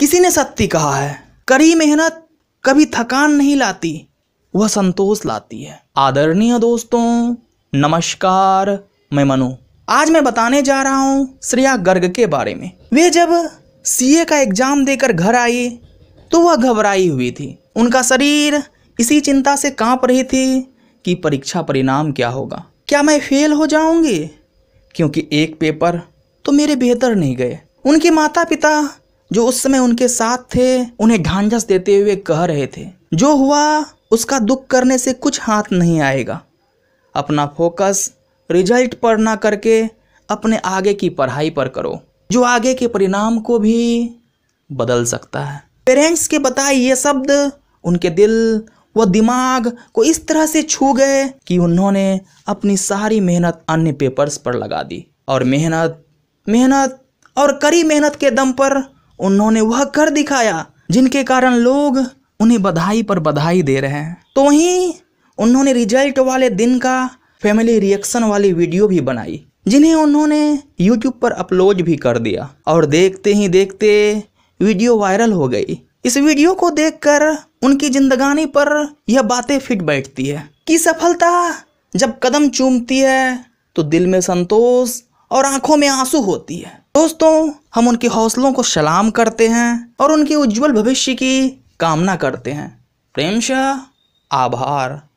किसी ने सत्य कहा है कड़ी मेहनत कभी थकान नहीं लाती वह संतोष लाती है आदरणीय दोस्तों नमस्कार मैं मनु आज मैं बताने जा रहा हूँ श्रेया गर्ग के बारे में वे जब सीए का एग्जाम देकर घर आई तो वह घबराई हुई थी उनका शरीर इसी चिंता से कांप रही थी कि परीक्षा परिणाम क्या होगा क्या मैं फेल हो जाऊंगी क्योंकि एक पेपर तो मेरे बेहतर नहीं गए उनके माता पिता जो उस समय उनके साथ थे उन्हें ढांझस देते हुए कह रहे थे जो हुआ उसका दुख करने से कुछ हाथ नहीं आएगा अपना फोकस रिजल्ट पर ना करके अपने आगे की पढ़ाई पर करो जो आगे के परिणाम को भी बदल सकता है पेरेंट्स के बताए ये शब्द उनके दिल व दिमाग को इस तरह से छू गए कि उन्होंने अपनी सारी मेहनत अन्य पेपर्स पर लगा दी और मेहनत मेहनत और कड़ी मेहनत के दम पर उन्होंने वह कर दिखाया जिनके कारण लोग उन्हें बधाई पर बधाई दे रहे हैं तो वहीं उन्होंने रिजल्ट वाले दिन का फैमिली रिएक्शन वाली वीडियो भी बनाई जिन्हें उन्होंने यूट्यूब पर अपलोड भी कर दिया और देखते ही देखते वीडियो वायरल हो गई इस वीडियो को देखकर उनकी जिंदगानी पर यह बातें फिट बैठती है कि सफलता जब कदम चूमती है तो दिल में संतोष और आंखों में आंसू होती है दोस्तों हम उनके हौसलों को सलाम करते हैं और उनके उज्जवल भविष्य की कामना करते हैं प्रेम शाह आभार